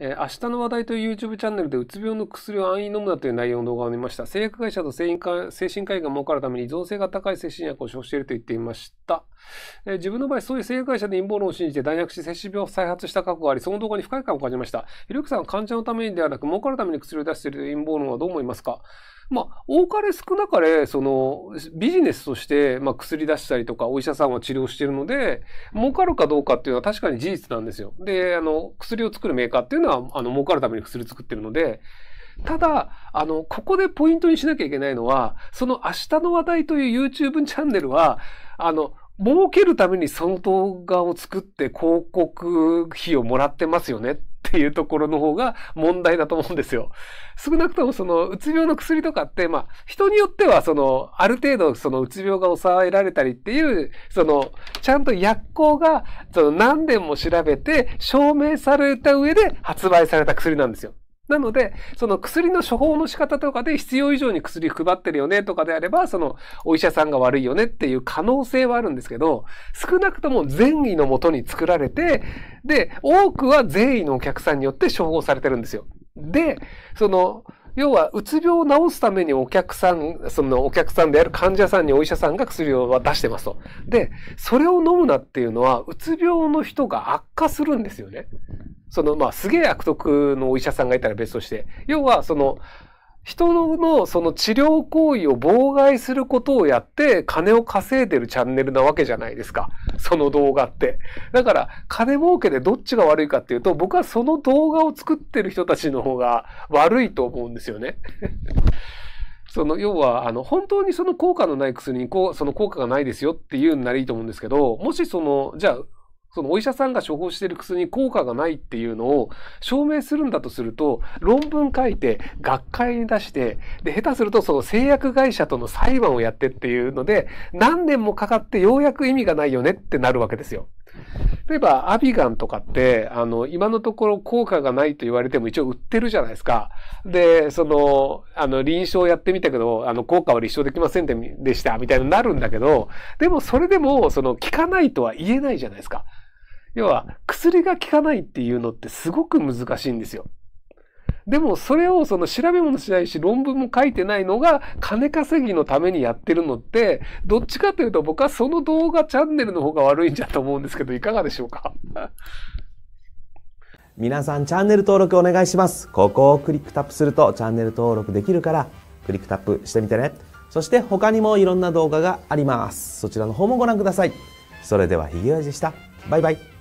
えー、明日の話題という YouTube チャンネルでうつ病の薬を安易に飲むなという内容の動画を見ました。製薬会社と精神科医が儲かるために依存性が高い精神薬を処方していると言っていました。えー、自分の場合、そういう製薬会社で陰謀論を信じて大学し精神病を再発した過去があり、その動画に不快感を感じました。ひろゆきさんは患者のためにではなく、儲かるために薬を出している陰謀論はどう思いますかまあ、多かれ少なかれ、その、ビジネスとして、まあ、薬出したりとか、お医者さんは治療しているので、儲かるかどうかっていうのは確かに事実なんですよ。で、あの、薬を作るメーカーっていうのはのは、あの、儲かるために薬作ってるので、ただ、あの、ここでポイントにしなきゃいけないのは、その明日の話題という YouTube チャンネルは、あの、儲けるためにその動画を作って広告費をもらってますよねっていうところの方が問題だと思うんですよ。少なくともそのうつ病の薬とかって、まあ人によってはそのある程度そのうつ病が抑えられたりっていう、そのちゃんと薬効がその何年も調べて証明された上で発売された薬なんですよ。なので、その薬の処方の仕方とかで必要以上に薬配ってるよねとかであれば、そのお医者さんが悪いよねっていう可能性はあるんですけど、少なくとも善意のもとに作られて、で、多くは善意のお客さんによって処方されてるんですよ。で、その、要は、うつ病を治すためにお客さん、そのお客さんである患者さんにお医者さんが薬を出してますと。で、それを飲むなっていうのは、うつ病の人が悪化するんですよね。その、まあ、すげえ悪徳のお医者さんがいたら別として、要は、その、人のその治療行為を妨害することをやって金を稼いでるチャンネルなわけじゃないですか。その動画って。だから金儲けでどっちが悪いかっていうと僕はその動画を作ってる人たちの方が悪いと思うんですよね。その要はあの本当にその効果のない薬にこうその効果がないですよっていうならいいと思うんですけどもしそのじゃあそのお医者さんが処方している薬に効果がないっていうのを証明するんだとすると、論文書いて、学会に出して、で、下手するとその製薬会社との裁判をやってっていうので、何年もかかってようやく意味がないよねってなるわけですよ。例えば、アビガンとかって、あの、今のところ効果がないと言われても一応売ってるじゃないですか。で、その、あの、臨床やってみたけど、あの、効果は立証できませんでした、みたいになるんだけど、でもそれでも、その、効かないとは言えないじゃないですか。要は、薬が効かないっていうのってすごく難しいんですよ。でも、それをその調べ物しないし、論文も書いてないのが、金稼ぎのためにやってるのって、どっちかというと僕はその動画チャンネルの方が悪いんじゃと思うんですけど、いかがでしょうか 皆さん、チャンネル登録お願いします。ここをクリックタップすると、チャンネル登録できるから、クリックタップしてみてね。そして、他にもいろんな動画があります。そちらの方もご覧ください。それでは、ひげ味じでした。バイバイ。